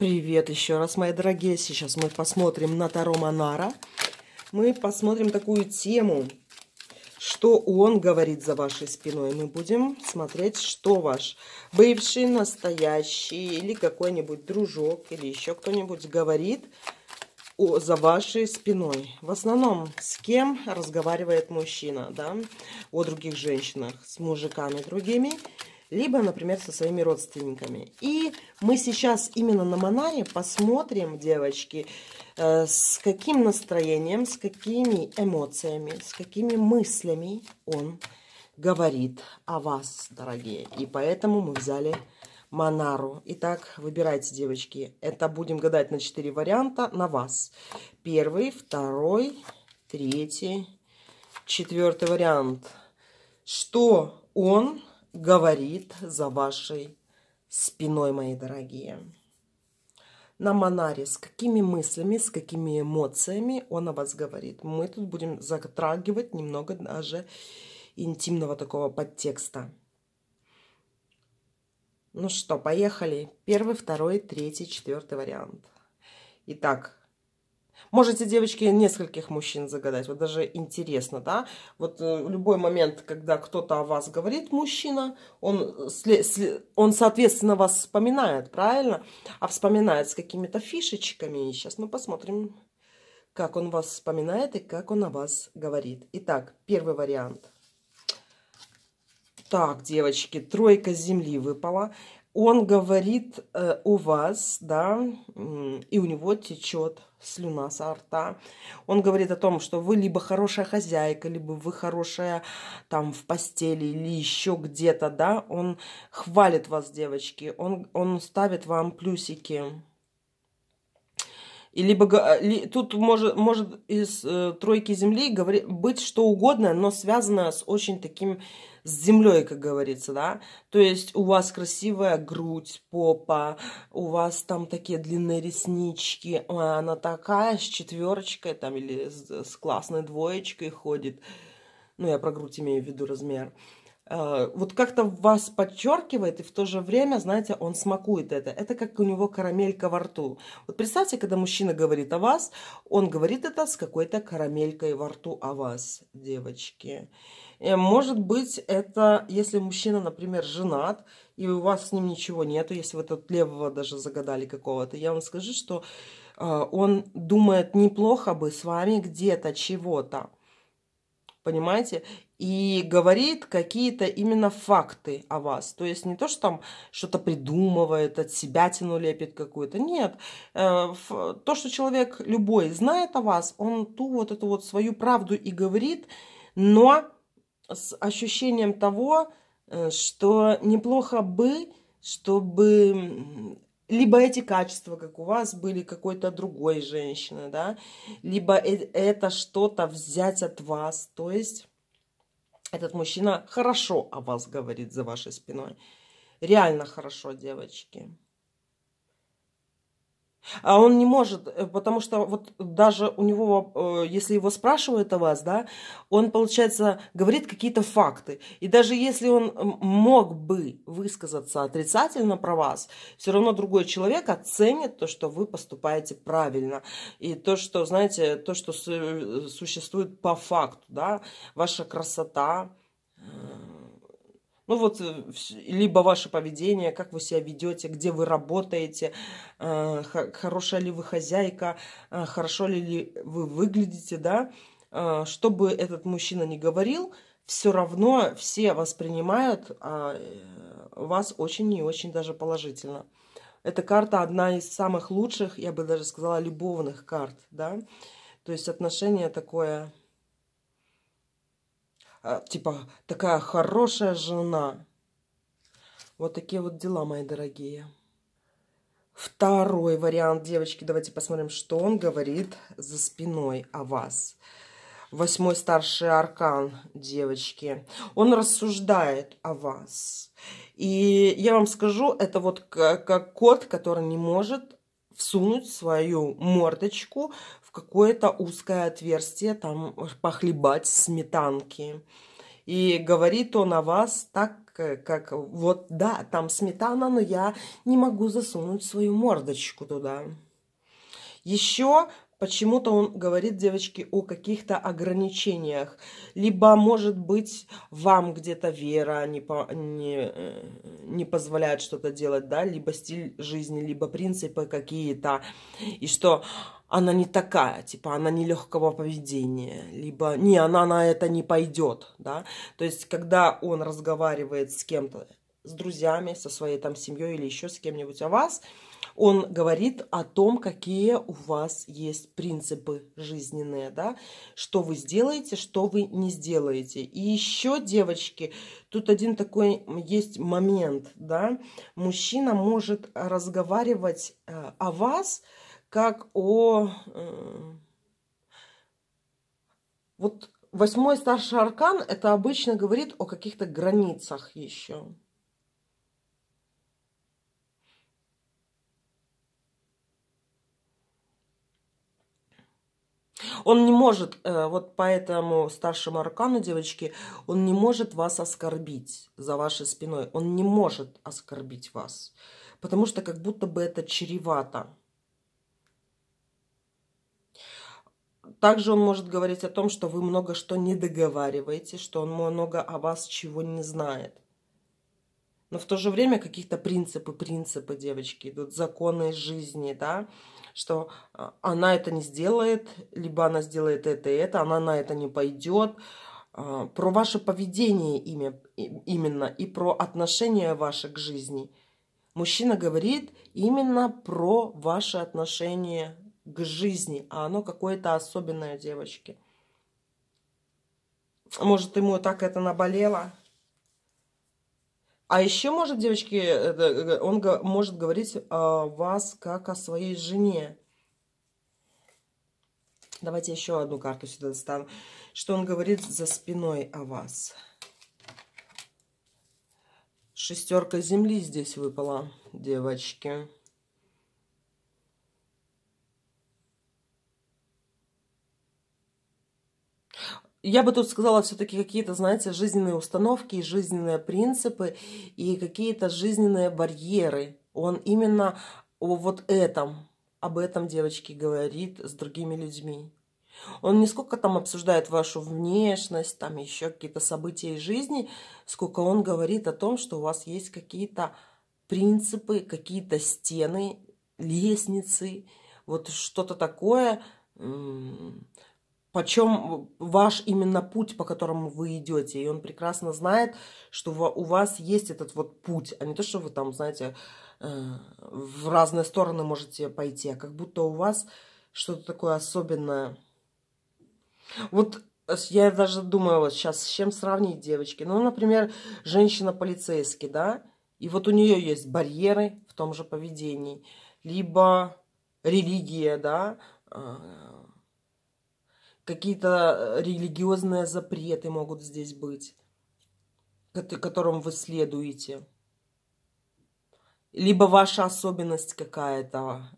Привет еще раз, мои дорогие. Сейчас мы посмотрим на Таро Монара. Мы посмотрим такую тему, что он говорит за вашей спиной. Мы будем смотреть, что ваш бывший, настоящий или какой-нибудь дружок или еще кто-нибудь говорит о, за вашей спиной. В основном, с кем разговаривает мужчина, да, о других женщинах, с мужиками другими – либо, например, со своими родственниками. И мы сейчас именно на Монаре посмотрим, девочки, э, с каким настроением, с какими эмоциями, с какими мыслями он говорит о вас, дорогие. И поэтому мы взяли Монару. Итак, выбирайте, девочки. Это будем гадать на 4 варианта на вас. Первый, второй, третий, четвертый вариант. Что он говорит за вашей спиной, мои дорогие. На Монаре, с какими мыслями, с какими эмоциями он о вас говорит. Мы тут будем затрагивать немного даже интимного такого подтекста. Ну что, поехали. Первый, второй, третий, четвертый вариант. Итак, Можете, девочки, нескольких мужчин загадать. Вот даже интересно, да? Вот э, любой момент, когда кто-то о вас говорит, мужчина, он, э, он соответственно, вас вспоминает, правильно? А вспоминает с какими-то фишечками. И сейчас мы посмотрим, как он вас вспоминает и как он о вас говорит. Итак, первый вариант. Так, девочки, тройка земли выпала он говорит э, о вас, да, и у него течет слюна со рта. Он говорит о том, что вы либо хорошая хозяйка, либо вы хорошая там в постели или еще где-то, да. Он хвалит вас, девочки, он, он ставит вам плюсики. И либо э, ли, тут может, может из э, тройки земли говори, быть что угодно, но связано с очень таким с землей, как говорится, да. То есть у вас красивая грудь, попа, у вас там такие длинные реснички, а она такая с четверочкой там или с, с классной двоечкой ходит. Ну, я про грудь имею в виду размер. Э, Э, вот как-то вас подчеркивает, и в то же время, знаете, он смакует это. Это как у него карамелька во рту. Вот представьте, когда мужчина говорит о вас, он говорит это с какой-то карамелькой во рту о вас, девочки. Э, может быть, это если мужчина, например, женат, и у вас с ним ничего нету, если вы тут левого даже загадали какого-то, я вам скажу, что э, он думает неплохо бы с вами где-то чего-то. Понимаете? и говорит какие-то именно факты о вас. То есть не то, что там что-то придумывает, от себя тяну лепит какую-то. Нет. Э, то, что человек любой знает о вас, он ту вот эту вот свою правду и говорит, но с ощущением того, э, что неплохо бы, чтобы либо эти качества, как у вас, были какой-то другой женщины, да, либо э, это что-то взять от вас, то есть этот мужчина хорошо о вас говорит за вашей спиной. Реально хорошо, девочки. А он не может, э, потому что вот даже у него, э, если его спрашивают о вас, да, он, получается, говорит какие-то факты. И даже если он мог бы высказаться отрицательно про вас, все равно другой человек оценит то, что вы поступаете правильно. И то, что, знаете, то, что э, существует по факту, да, ваша красота, ну вот, э, либо ваше поведение, как вы себя ведете, где вы работаете, э, хорошая ли вы хозяйка, э, хорошо ли вы выглядите, да, чтобы этот мужчина не говорил, все равно все воспринимают а, вас очень и очень даже положительно. Эта карта одна из самых лучших, я бы даже сказала, любовных карт, да. То есть отношение такое а, типа, такая хорошая жена. Вот такие вот дела, мои дорогие. Второй вариант, девочки, давайте посмотрим, что он говорит за спиной о вас. Восьмой старший аркан, девочки. Он рассуждает о вас. И я вам скажу, это вот как кот, который не может всунуть свою мордочку в какое-то узкое отверстие, там похлебать сметанки. И говорит он о вас так, как вот да, там сметана, но я не могу засунуть свою мордочку туда. Еще Почему-то он говорит девочке о каких-то ограничениях. Либо, может быть, вам где-то вера не, по, не, э, не позволяет что-то делать, да, либо стиль жизни, либо принципы какие-то. И что она не такая, типа она не легкого поведения, либо не, она на это не пойдет, да. То есть, когда он разговаривает с кем-то с друзьями, со своей там семьей или еще с кем-нибудь о а вас, он говорит о том, какие у вас есть принципы жизненные, да, что вы сделаете, что вы не сделаете. И еще, девочки, тут один такой есть момент, да, мужчина может разговаривать э, о вас как о... Э, вот восьмой старший аркан, это обычно говорит о каких-то границах еще. Он не может, э, вот поэтому этому старшему аркану, девочки, он не может вас оскорбить за вашей спиной. Он не может оскорбить вас, потому что как будто бы это чревато. Также он может говорить о том, что вы много что не договариваете, что он много о вас чего не знает но в то же время какие-то принципы, принципы девочки идут, законы жизни, да, что а, она это не сделает, либо она сделает это и это, она на это не пойдет. А, про ваше поведение имя, именно и про отношение ваше к жизни. Мужчина говорит именно про ваше отношение к жизни, а оно какое-то особенное девочки. Может, ему так это наболело? А еще может, девочки, э, он может говорить о а, вас как о своей жене. Давайте еще одну карту сюда достану. Что он говорит за спиной о вас. Шестерка земли здесь выпала, девочки. Девочки. я бы тут сказала все-таки какие-то, знаете, жизненные установки, жизненные принципы и какие-то жизненные барьеры. Он именно о вот этом, об этом девочки говорит с другими людьми. Он не сколько там обсуждает вашу внешность, там еще какие-то события из жизни, сколько он говорит о том, что у вас есть какие-то принципы, какие-то стены, лестницы, вот что-то такое, почем ваш именно путь, по которому вы идете. И он прекрасно знает, что у вас есть этот вот путь, а не то, что вы там, знаете, э, в разные стороны можете пойти, а как будто у вас что-то такое особенное. Вот э, я даже думаю вот сейчас, с чем сравнить девочки. Ну, например, женщина-полицейский, да, и вот у нее есть барьеры в том же поведении, либо религия, да, э, какие-то э, религиозные запреты могут здесь быть, которым вы следуете. Либо ваша особенность какая-то,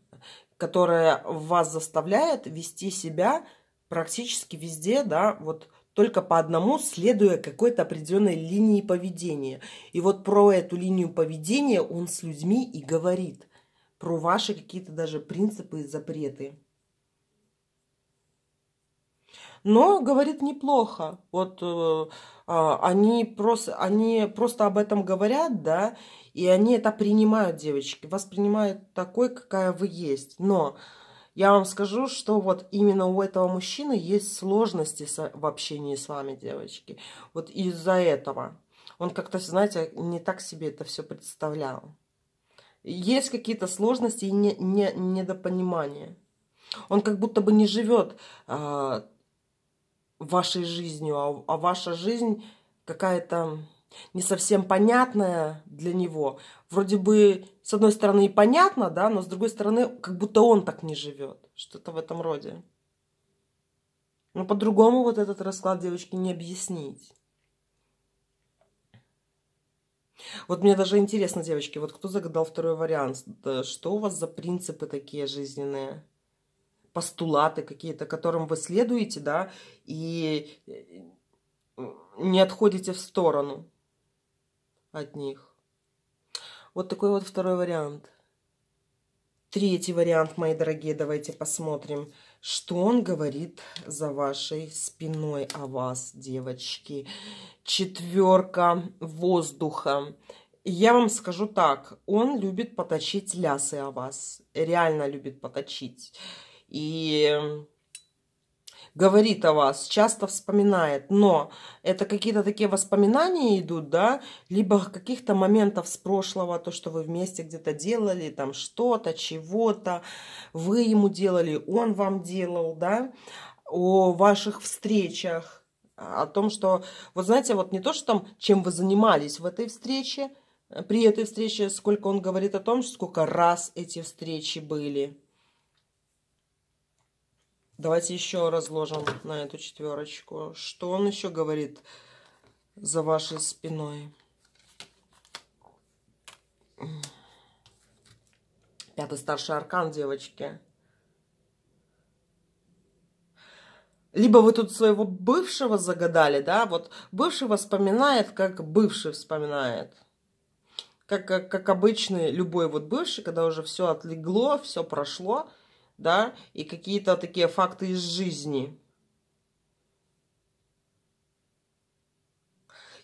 которая вас заставляет вести себя практически везде, да, вот только по одному, следуя какой-то определенной линии поведения. И вот про эту линию поведения он с людьми и говорит, про ваши какие-то даже принципы и запреты но говорит неплохо. Вот э, а, они, просто, они просто об этом говорят, да, и они это принимают, девочки, воспринимают такой, какая вы есть. Но я вам скажу, что вот именно у этого мужчины есть сложности в общении с вами, девочки. Вот из-за этого. Он как-то, знаете, не так себе это все представлял. Есть какие-то сложности и не, не, недопонимания. Он как будто бы не живет а, вашей жизнью, а, а ваша жизнь какая-то не совсем понятная для него. Вроде бы, с одной стороны, и понятно, да, но с другой стороны, как будто он так не живет. Что-то в этом роде. Но по-другому вот этот расклад девочки не объяснить. Вот мне даже интересно, девочки, вот кто загадал второй вариант? Что у вас за принципы такие жизненные? постулаты какие-то, которым вы следуете, да, и э, не отходите в сторону от них. Вот такой вот второй вариант. Третий вариант, мои дорогие, давайте посмотрим, что он говорит за вашей спиной о вас, девочки. Четверка воздуха. Я вам скажу так, он любит поточить лясы о вас, реально любит поточить и говорит о вас, часто вспоминает, но это какие-то такие воспоминания идут, да, либо каких-то моментов с прошлого, то, что вы вместе где-то делали, там что-то, чего-то, вы ему делали, он вам делал, да, о ваших встречах, о том, что, вот знаете, вот не то, что там, чем вы занимались в этой встрече, при этой встрече, сколько он говорит о том, сколько раз эти встречи были, Давайте еще разложим на эту четверочку. Что он еще говорит за вашей спиной? Пятый старший аркан, девочки. Либо вы тут своего бывшего загадали, да, вот бывший вспоминает, как бывший вспоминает. Как, как, как обычный любой вот бывший, когда уже все отлегло, все прошло – да, и какие-то такие факты из жизни.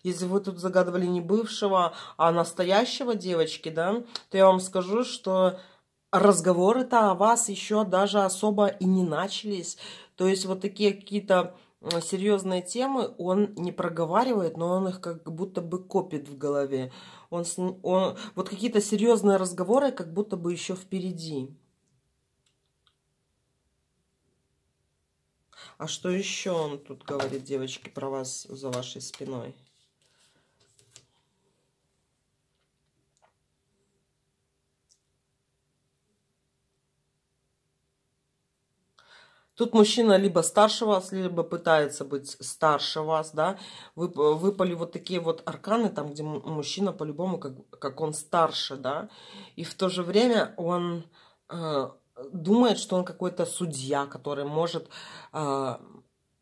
Если вы тут загадывали не бывшего, а настоящего девочки, да, то я вам скажу, что разговоры-то о вас еще даже особо и не начались. То есть вот такие какие-то серьезные темы он не проговаривает, но он их как будто бы копит в голове. Он, он, вот какие-то серьезные разговоры как будто бы еще впереди. А что еще он тут говорит, девочки, про вас за вашей спиной? Тут мужчина либо старше вас, либо пытается быть старше вас, да. Вы Выпали вот такие вот арканы, там, где мужчина по-любому, как, как он старше, да. И в то же время он э, думает, что он какой-то судья, который может э,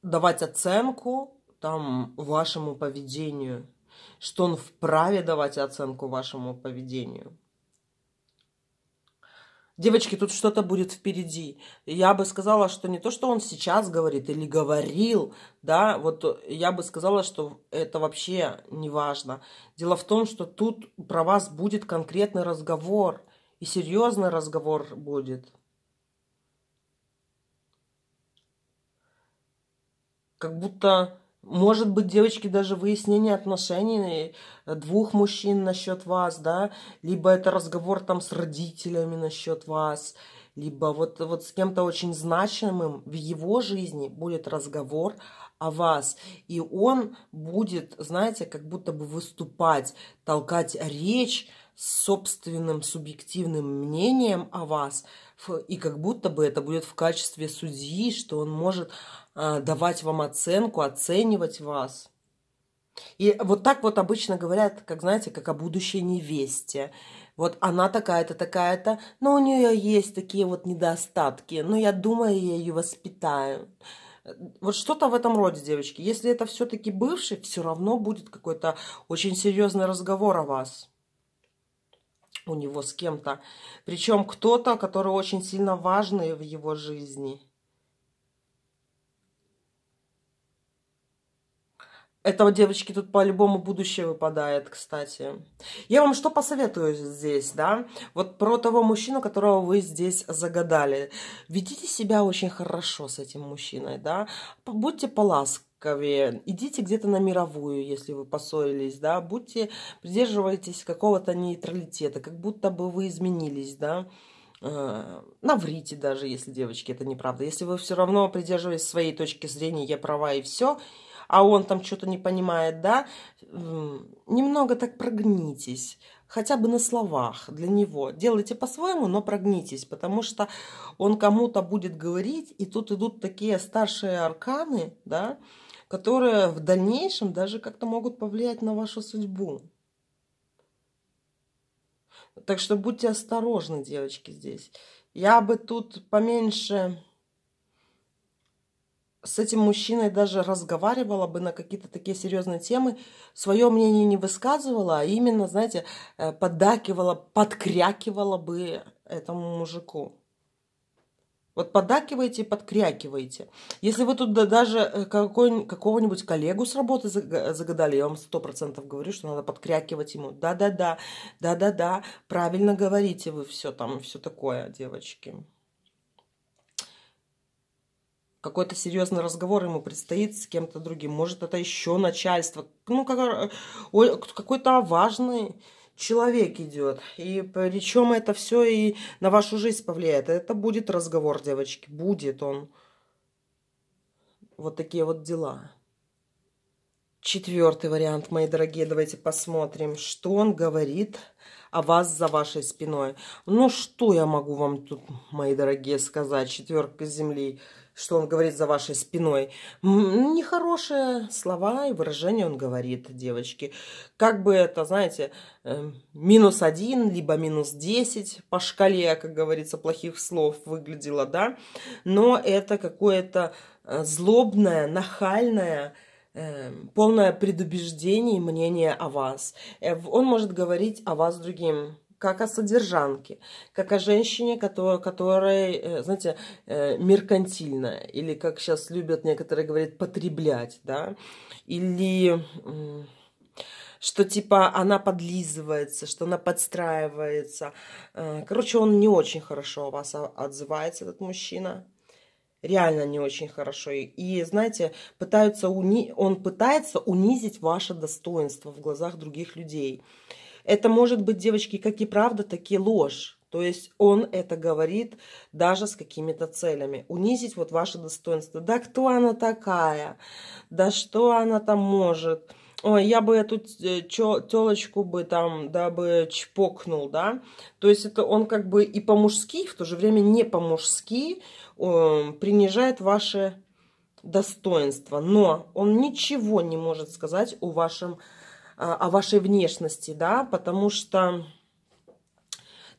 давать оценку там вашему поведению, что он вправе давать оценку вашему поведению. Девочки, тут что-то будет впереди. Я бы сказала, что не то, что он сейчас говорит или говорил, да, вот я бы сказала, что это вообще не важно. Дело в том, что тут про вас будет конкретный разговор, и серьезный разговор будет. Как будто, может быть, девочки, даже выяснение отношений э, двух мужчин насчет вас, да, либо это разговор там с родителями насчет вас, либо вот, вот с кем-то очень значимым в его жизни будет разговор о вас. И он будет, знаете, как будто бы выступать, толкать речь с собственным субъективным мнением о вас. И как будто бы это будет в качестве судьи, что он может а, давать вам оценку, оценивать вас. И вот так вот обычно говорят, как знаете, как о будущей невесте. Вот она такая-то, такая-то, но у нее есть такие вот недостатки, но ну, я думаю, я ее воспитаю. Вот что-то в этом роде, девочки. Если это все-таки бывший, все равно будет какой-то очень серьезный разговор о вас у него с кем-то. Причем кто-то, который очень сильно важный в его жизни – этого девочки тут по-любому будущее выпадает, кстати. Я вам что посоветую здесь, да? Вот про того мужчину, которого вы здесь загадали. Ведите себя очень хорошо с этим мужчиной, да? Будьте поласковее, идите где-то на мировую, если вы поссорились, да? Будьте, придерживайтесь какого-то нейтралитета, как будто бы вы изменились, да? Э, наврите даже, если, девочки, это неправда. Если вы все равно придерживаетесь своей точки зрения, я права и все – а он там что-то не понимает, да, немного так прогнитесь, хотя бы на словах для него. Делайте по-своему, но прогнитесь, потому что он кому-то будет говорить, и тут идут такие старшие арканы, да, которые в дальнейшем даже как-то могут повлиять на вашу судьбу. Так что будьте осторожны, девочки, здесь. Я бы тут поменьше с этим мужчиной даже разговаривала бы на какие-то такие серьезные темы, свое мнение не высказывала, а именно, знаете, э, поддакивала, подкрякивала бы этому мужику. Вот поддакиваете и подкрякиваете. Если вы тут даже э, какого-нибудь коллегу с работы загадали, я вам сто процентов говорю, что надо подкрякивать ему. Да-да-да, да-да-да, правильно говорите вы все там, все такое, девочки какой-то серьезный разговор ему предстоит с кем-то другим. Может, это еще начальство. Ну, какой-то важный человек идет. И причем это все и на вашу жизнь повлияет. Это будет разговор, девочки. Будет он. Вот такие вот дела. Четвертый вариант, мои дорогие, давайте посмотрим, что он говорит о вас за вашей спиной. Ну, что я могу вам тут, мои дорогие, сказать? Четверка земли что он говорит за вашей спиной. Нехорошие слова и выражения он говорит, девочки. Как бы это, знаете, э, минус один, либо минус десять по шкале, как говорится, плохих слов выглядело, да. Но это какое-то э, злобное, нахальное, э, полное предубеждение и мнение о вас. Он может говорить о вас другим как о содержанке, как о женщине, которая, которая э, знаете, э, меркантильная, или, как сейчас любят некоторые говорить, потреблять, да, или что типа она подлизывается, что она подстраивается. Э, короче, он не очень хорошо о вас отзывается, этот мужчина. Реально не очень хорошо. И, знаете, пытаются уни... он пытается унизить ваше достоинство в глазах других людей. Это может быть, девочки, как и правда, так и ложь. То есть он это говорит даже с какими-то целями. Унизить вот ваше достоинство. Да кто она такая? Да что она там может? Ой, я бы эту э, телочку бы там, да, бы чпокнул, да. То есть это он как бы и по-мужски, в то же время не по-мужски эм, принижает ваше достоинство. Но он ничего не может сказать о вашем достоинстве а, о вашей внешности, да, потому что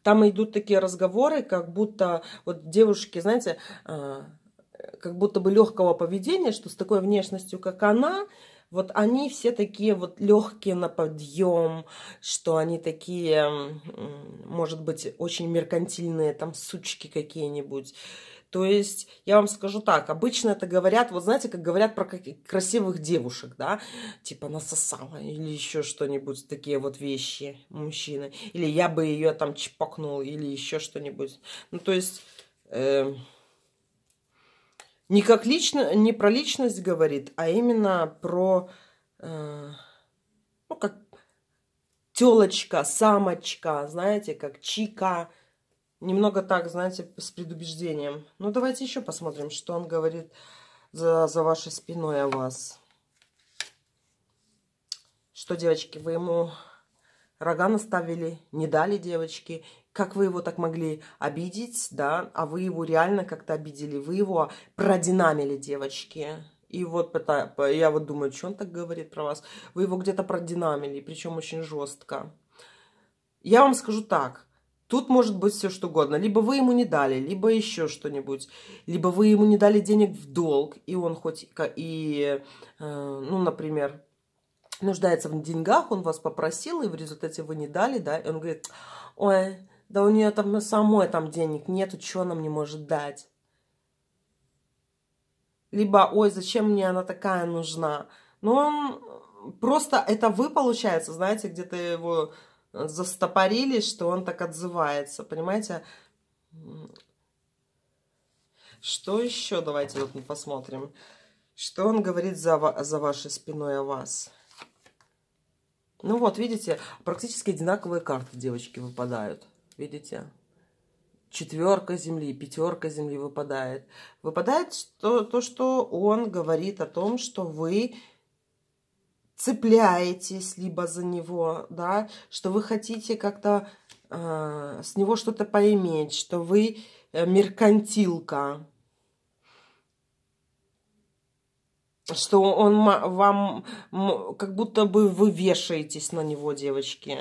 там идут такие разговоры, как будто вот девушки, знаете, а, как будто бы легкого поведения, что с такой внешностью, как она, вот они все такие вот легкие на подъем, что они такие, может быть, очень меркантильные там сучки какие-нибудь. То есть, я вам скажу так, обычно это говорят, вот знаете, как говорят про красивых девушек, да, типа насосала или еще что-нибудь, такие вот вещи мужчины, или я бы ее там чпокнул, или еще что-нибудь. Ну, то есть, э, не как лично, не про личность говорит, а именно про, э, ну, как телочка, самочка, знаете, как чика, Немного так, знаете, с предубеждением. Ну, давайте еще посмотрим, что он говорит за, за вашей спиной о вас. Что, девочки, вы ему рога наставили, не дали девочки. Как вы его так могли обидеть, да? А вы его реально как-то обидели. Вы его продинамили, девочки. И вот я вот думаю, что он так говорит про вас. Вы его где-то продинамили, причем очень жестко. Я вам скажу так. Тут может быть все что угодно. Либо вы ему не дали, либо еще что-нибудь. Либо вы ему не дали денег в долг, и он хоть и, э, ну, например, нуждается в деньгах, он вас попросил, и в результате вы не дали, да, и он говорит, ой, да у нее там самой там денег нету, что она мне может дать? Либо, ой, зачем мне она такая нужна? Ну, он э, просто это вы, получается, знаете, где-то его застопорились, что он так отзывается, понимаете? Что еще? Давайте вот мы посмотрим. Что он говорит за, за вашей спиной о вас? Ну вот, видите, практически одинаковые карты девочки выпадают. Видите? Четверка земли, пятерка земли выпадает. Выпадает то, то, что он говорит о том, что вы цепляетесь либо за него, да, что вы хотите как-то э, с него что-то поиметь, что вы э, меркантилка, что он вам, как будто бы вы вешаетесь на него, девочки.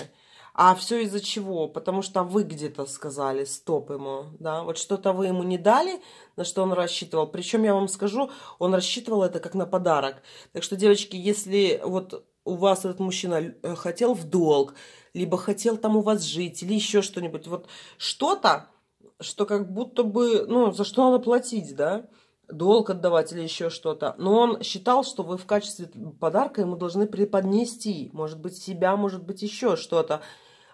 А все из-за чего? Потому что вы где-то сказали стоп ему, да, вот что-то вы ему не дали, на что он рассчитывал. Причем я вам скажу, он рассчитывал это как на подарок. Так что, девочки, если вот у вас этот мужчина э, хотел в долг, либо хотел там у вас жить, или еще что-нибудь, вот что-то, что как будто бы, ну, за что надо платить, да, долг отдавать или еще что-то. Но он считал, что вы в качестве подарка ему должны преподнести, может быть, себя, может быть, еще что-то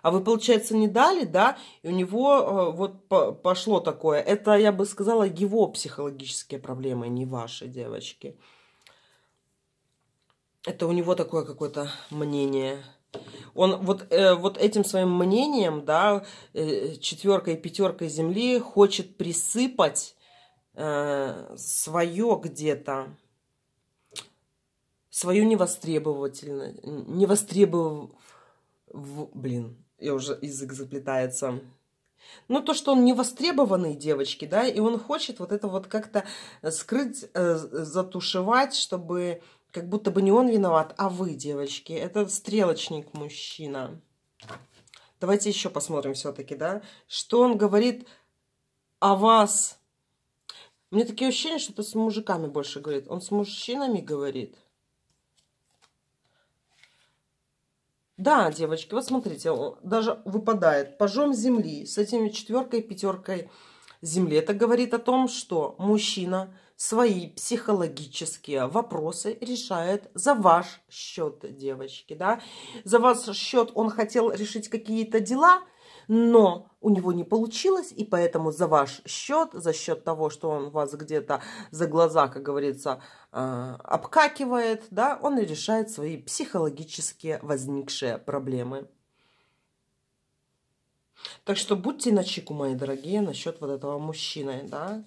а вы, получается, не дали, да, и у него э, вот пошло такое. Это, я бы сказала, его психологические проблемы, не ваши, девочки. Это у него такое какое-то мнение. Он вот, э, вот этим своим мнением, да, э, четверкой и пятеркой земли хочет присыпать э, свое где-то, свою невостребовательность, невостребов... блин, я уже язык заплетается. Ну, то, что он не востребованный, девочки, да, и он хочет вот это вот как-то э, скрыть, э, затушевать, чтобы как будто бы не он виноват, а вы, девочки. Это стрелочник мужчина. Давайте еще посмотрим все-таки, да, что он говорит о вас. Мне такие ощущения, что это с мужиками больше говорит. Он с мужчинами говорит. Да, девочки, вот смотрите, даже выпадает пожом земли с этими четверкой, пятеркой земли. Это говорит о том, что мужчина свои психологические вопросы решает за ваш счет, девочки, да. За ваш счет он хотел решить какие-то дела – но у него не получилось, и поэтому за ваш счет, за счет того, что он вас где-то за глаза, как говорится, э, обкакивает, да, он и решает свои психологические возникшие проблемы. Так что будьте начеку, мои дорогие, насчет вот этого мужчины, да.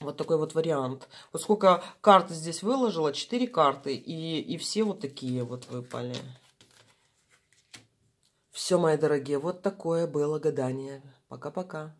Вот такой вот вариант. Вот сколько карт здесь выложила, четыре карты, и, и все вот такие вот выпали. Все, мои дорогие, вот такое было гадание. Пока-пока.